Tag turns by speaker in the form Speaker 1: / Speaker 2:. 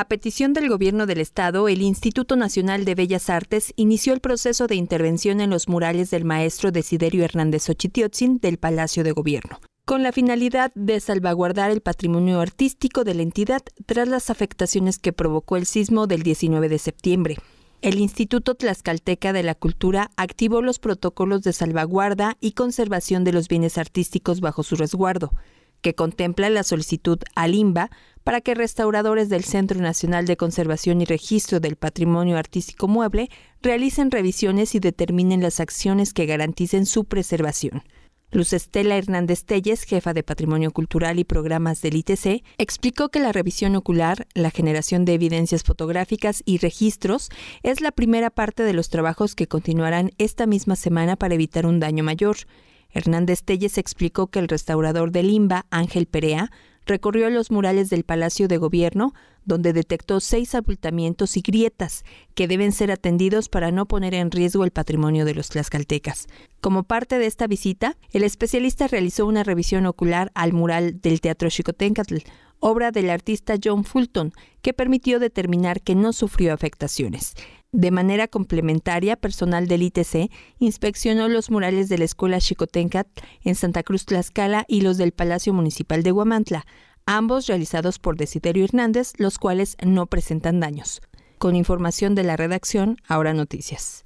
Speaker 1: A petición del Gobierno del Estado, el Instituto Nacional de Bellas Artes inició el proceso de intervención en los murales del maestro Desiderio Hernández Ochitiotzin del Palacio de Gobierno, con la finalidad de salvaguardar el patrimonio artístico de la entidad tras las afectaciones que provocó el sismo del 19 de septiembre. El Instituto Tlaxcalteca de la Cultura activó los protocolos de salvaguarda y conservación de los bienes artísticos bajo su resguardo, que contempla la solicitud al limba para que restauradores del Centro Nacional de Conservación y Registro del Patrimonio Artístico Mueble realicen revisiones y determinen las acciones que garanticen su preservación. Luz Estela Hernández Telles, jefa de Patrimonio Cultural y Programas del ITC, explicó que la revisión ocular, la generación de evidencias fotográficas y registros es la primera parte de los trabajos que continuarán esta misma semana para evitar un daño mayor. Hernández Telles explicó que el restaurador de Limba, Ángel Perea, recorrió los murales del Palacio de Gobierno, donde detectó seis abultamientos y grietas que deben ser atendidos para no poner en riesgo el patrimonio de los tlaxcaltecas. Como parte de esta visita, el especialista realizó una revisión ocular al mural del Teatro Xicoténcatl, obra del artista John Fulton, que permitió determinar que no sufrió afectaciones. De manera complementaria, personal del ITC inspeccionó los murales de la Escuela Chicotencat en Santa Cruz Tlaxcala y los del Palacio Municipal de Guamantla, ambos realizados por Desiderio Hernández, los cuales no presentan daños. Con información de la redacción, ahora noticias.